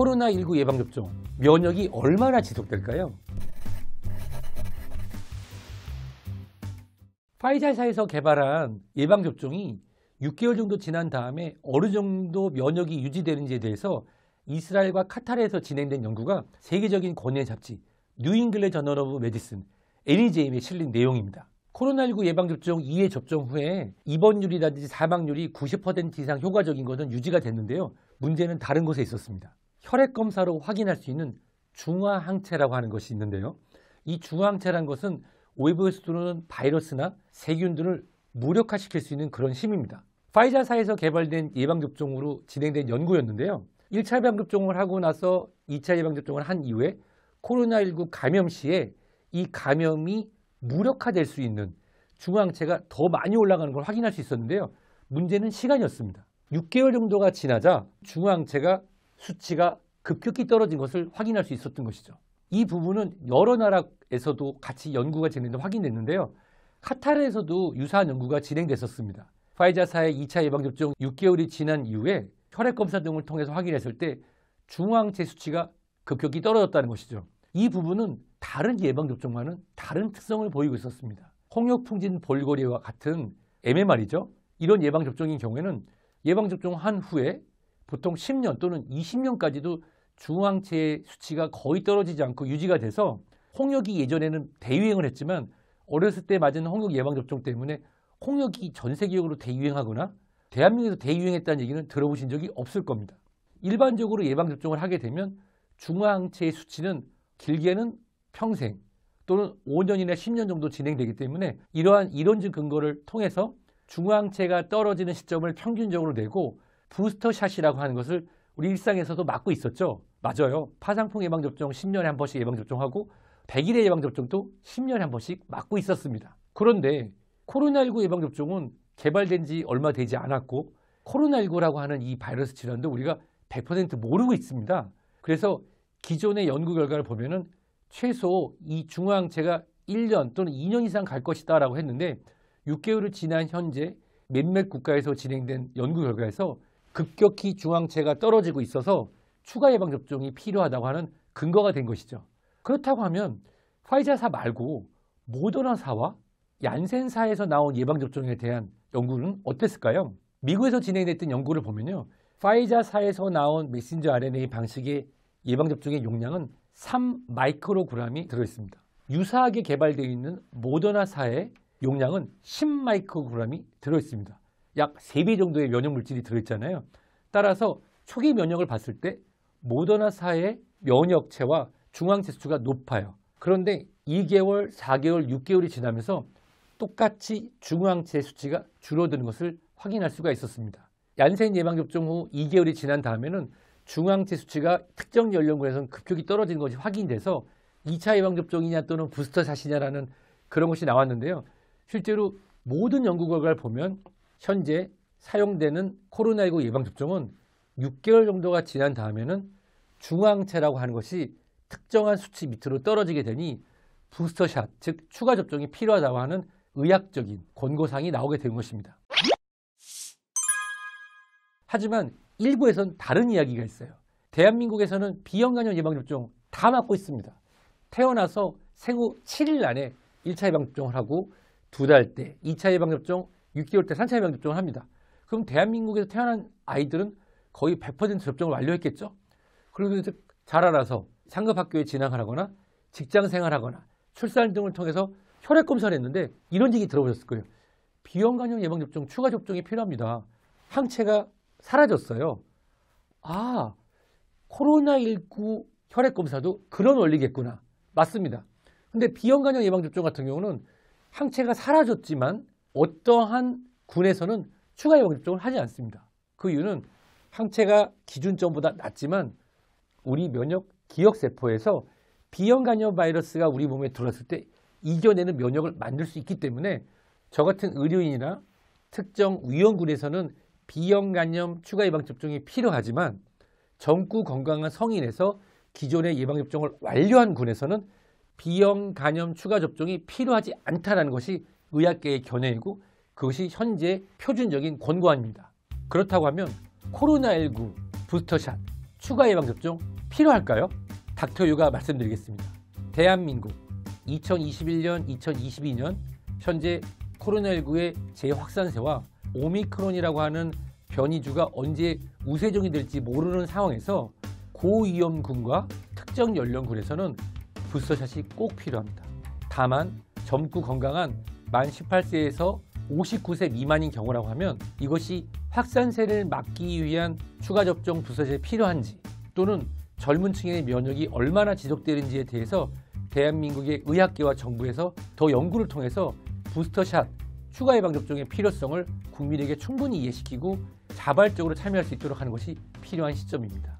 코로나19 예방접종, 면역이 얼마나 지속될까요? 파이자사에서 개발한 예방접종이 6개월 정도 지난 다음에 어느 정도 면역이 유지되는지에 대해서 이스라엘과 카타르에서 진행된 연구가 세계적인 권위의 잡지 뉴잉글랜드 저널 오브 메디슨 NEJM에 실린 내용입니다. 코로나19 예방접종 2회 접종 후에 입원율이라든지 사망률이 90% 이상 효과적인 것은 유지가 됐는데요. 문제는 다른 곳에 있었습니다. 혈액 검사로 확인할 수 있는 중화항체라고 하는 것이 있는데요. 이 중화항체란 것은 오이브스 에 또는 바이러스나 세균들을 무력화시킬 수 있는 그런 힘입니다. 파이자사에서 개발된 예방접종으로 진행된 연구였는데요. 1차 예방접종을 하고 나서 2차 예방접종을 한 이후에 코로나19 감염 시에 이 감염이 무력화될 수 있는 중화항체가더 많이 올라가는 걸 확인할 수 있었는데요. 문제는 시간이었습니다. 6개월 정도가 지나자 중화항체가 수치가 급격히 떨어진 것을 확인할 수 있었던 것이죠. 이 부분은 여러 나라에서도 같이 연구가 진행돼 확인됐는데요. 카타르에서도 유사한 연구가 진행됐었습니다. 화이자사의 2차 예방접종 6개월이 지난 이후에 혈액검사 등을 통해서 확인했을 때 중앙체 수치가 급격히 떨어졌다는 것이죠. 이 부분은 다른 예방접종과는 다른 특성을 보이고 있었습니다. 홍역풍진 볼거리와 같은 MMR이죠. 이런 예방접종인 경우에는 예방접종한 후에 보통 10년 또는 20년까지도 중앙체의 수치가 거의 떨어지지 않고 유지가 돼서 홍역이 예전에는 대유행을 했지만 어렸을 때 맞은 홍역 예방접종 때문에 홍역이 전 세계적으로 대유행하거나 대한민국에서 대유행했다는 얘기는 들어보신 적이 없을 겁니다. 일반적으로 예방접종을 하게 되면 중앙체의 수치는 길게는 평생 또는 5년이나 10년 정도 진행되기 때문에 이러한 이론적 근거를 통해서 중앙체가 떨어지는 시점을 평균적으로 내고 부스터샷이라고 하는 것을 우리 일상에서도 맞고 있었죠. 맞아요. 파상풍 예방접종 10년에 한 번씩 예방접종하고 100일의 예방접종도 10년에 한 번씩 맞고 있었습니다. 그런데 코로나19 예방접종은 개발된 지 얼마 되지 않았고 코로나19라고 하는 이 바이러스 질환도 우리가 100% 모르고 있습니다. 그래서 기존의 연구 결과를 보면은 최소 이 중화항체가 1년 또는 2년 이상 갈 것이다 라고 했는데 6개월을 지난 현재 몇몇 국가에서 진행된 연구 결과에서 급격히 중앙체가 떨어지고 있어서 추가 예방 접종이 필요하다고 하는 근거가 된 것이죠. 그렇다고 하면 화이자사 말고 모더나사와 얀센사에서 나온 예방 접종에 대한 연구는 어땠을까요? 미국에서 진행됐던 연구를 보면요. 화이자사에서 나온 메신저 RNA 방식의 예방 접종의 용량은 3마이크로그램이 들어 있습니다. 유사하게 개발되어 있는 모더나사의 용량은 10마이크로그램이 들어 있습니다. 약 3배 정도의 면역 물질이 들어있잖아요. 따라서 초기 면역을 봤을 때 모더나사의 면역체와 중앙체수가 높아요. 그런데 2개월, 4개월, 6개월이 지나면서 똑같이 중앙체 수치가 줄어드는 것을 확인할 수가 있었습니다. 얀센 예방접종 후 2개월이 지난 다음에는 중앙체 수치가 특정 연령군에서는 급격히 떨어지는 것이 확인돼서 2차 예방접종이냐 또는 부스터 샷이냐라는 그런 것이 나왔는데요. 실제로 모든 연구 결과를 보면 현재 사용되는 코로나19 예방접종은 6개월 정도가 지난 다음에는 중앙체라고 하는 것이 특정한 수치 밑으로 떨어지게 되니 부스터샷, 즉 추가 접종이 필요하다고 하는 의학적인 권고사항이 나오게 된 것입니다. 하지만 일부에선 다른 이야기가 있어요. 대한민국에서는 비형 간염 예방접종 다 맞고 있습니다. 태어나서 생후 7일 안에 1차 예방접종을 하고 두 달 때 2차 예방접종 6개월 때산차 예방 접종을 합니다. 그럼 대한민국에서 태어난 아이들은 거의 100% 접종을 완료했겠죠. 그러면서 자라나서 상급학교에 진학하거나 을 직장생활하거나 출산 등을 통해서 혈액 검사를 했는데 이런 얘기 들어보셨을 거예요. 비형 간염 예방 접종 추가 접종이 필요합니다. 항체가 사라졌어요. 아, 코로나19 혈액 검사도 그런 원리겠구나. 맞습니다. 근데 비형 간염 예방 접종 같은 경우는 항체가 사라졌지만 어떠한 군에서는 추가 영접종을 하지 않습니다. 그 이유는 항체가 기준점보다 낮지만 우리 면역 기억세포에서 비형 간염 바이러스가 우리 몸에 들어왔을 때 이겨내는 면역을 만들 수 있기 때문에 저 같은 의료인이나 특정 위험군에서는 비형 간염 추가 예방접종이 필요하지만 정구 건강한 성인에서 기존의 예방접종을 완료한 군에서는 비형 간염 추가 접종이 필요하지 않다는 것이 의학계의 견해이고 그것이 현재 표준적인 권고안입니다. 그렇다고 하면 코로나19 부스터샷, 추가 예방접종 필요할까요? 닥터유가 말씀드리겠습니다. 대한민국 2021년, 2022년 현재 코로나19의 재확산세와 오미크론이라고 하는 변이주가 언제 우세종이 될지 모르는 상황에서 고위험군과 특정 연령군에서는 부스터샷이 꼭 필요합니다. 다만 젊고 건강한 만 18세에서 59세 미만인 경우라고 하면 이것이 확산세를 막기 위한 추가 접종 부서제 필요한지 또는 젊은 층의 면역이 얼마나 지속되는지에 대해서 대한민국의 의학계와 정부에서 더 연구를 통해서 부스터샷, 추가 예방접종의 필요성을 국민에게 충분히 이해시키고 자발적으로 참여할 수 있도록 하는 것이 필요한 시점입니다.